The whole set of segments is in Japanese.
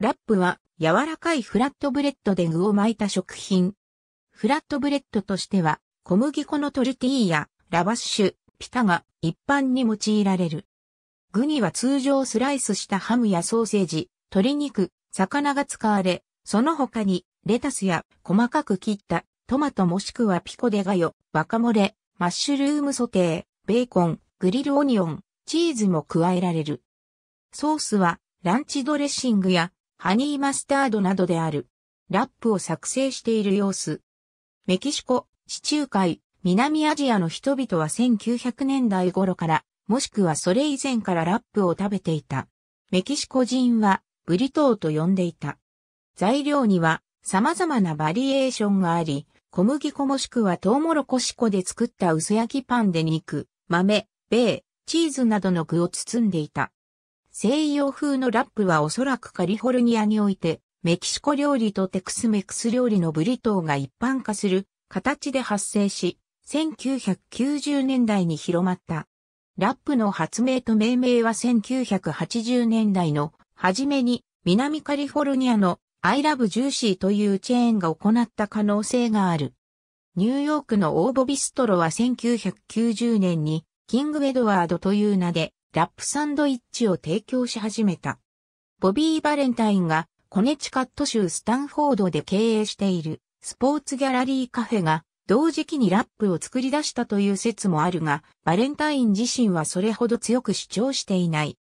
ラップは柔らかいフラットブレッドで具を巻いた食品。フラットブレッドとしては小麦粉のトルティーヤ、ラバッシュ、ピタが一般に用いられる。具には通常スライスしたハムやソーセージ、鶏肉、魚が使われ、その他にレタスや細かく切ったトマトもしくはピコデガヨ、バカモレ、マッシュルームソテー、ベーコン、グリルオニオン、チーズも加えられる。ソースはランチドレッシングやハニーマスタードなどである。ラップを作成している様子。メキシコ、地中海、南アジアの人々は1900年代頃から、もしくはそれ以前からラップを食べていた。メキシコ人は、ブリトーと呼んでいた。材料には、様々なバリエーションがあり、小麦粉もしくはトウモロコシ粉で作った薄焼きパンで肉、豆、米、チーズなどの具を包んでいた。西洋風のラップはおそらくカリフォルニアにおいて、メキシコ料理とテクスメクス料理のブリトーが一般化する形で発生し、1990年代に広まった。ラップの発明と命名は1980年代の初めに南カリフォルニアのアイラブジューシーというチェーンが行った可能性がある。ニューヨークのオーボビストロは1990年にキングエドワードという名でラップサンドイッチを提供し始めた。ボビー・バレンタインがコネチカット州スタンフォードで経営しているスポーツギャラリーカフェが同時期にラップを作り出したという説もあるが、バレンタイン自身はそれほど強く主張していない。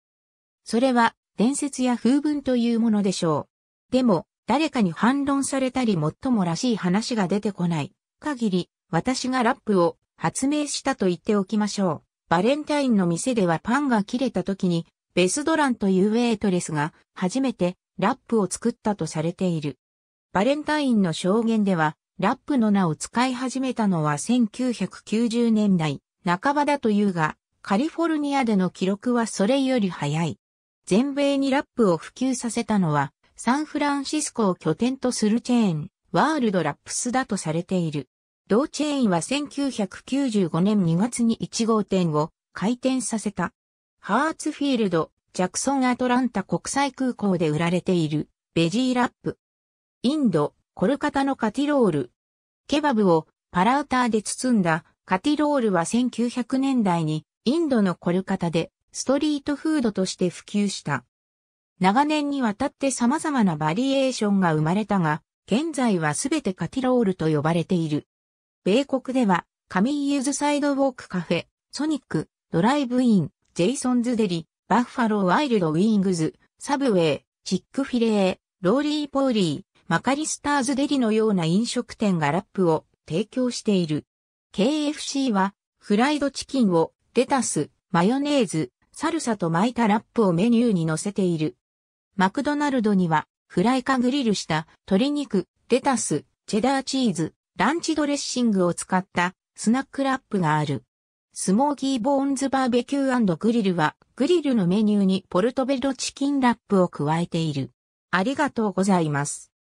それは伝説や風文というものでしょう。でも、誰かに反論されたりもっともらしい話が出てこない限り、私がラップを発明したと言っておきましょう。バレンタインの店ではパンが切れた時に、ベスドランというウェイトレスが初めてラップを作ったとされている。バレンタインの証言では、ラップの名を使い始めたのは1990年代半ばだというが、カリフォルニアでの記録はそれより早い。全米にラップを普及させたのは、サンフランシスコを拠点とするチェーン、ワールドラップスだとされている。同ーチェインは1995年2月に1号店を開店させた。ハーツフィールド、ジャクソンアトランタ国際空港で売られているベジーラップ。インド、コルカタのカティロール。ケバブをパラウターで包んだカティロールは1900年代にインドのコルカタでストリートフードとして普及した。長年にわたって様々なバリエーションが生まれたが、現在はすべてカティロールと呼ばれている。米国では、カミーユズサイドウォークカフェ、ソニック、ドライブイン、ジェイソンズデリ、バッファローワイルドウィングズ、サブウェイ、チックフィレー、ローリーポーリー、マカリスターズデリのような飲食店がラップを提供している。KFC は、フライドチキンを、レタス、マヨネーズ、サルサと巻いたラップをメニューに乗せている。マクドナルドには、フライかグリルした鶏肉、レタス、チェダーチーズ、ランチドレッシングを使ったスナックラップがある。スモーキーボーンズバーベキューグリルはグリルのメニューにポルトベルドチキンラップを加えている。ありがとうございます。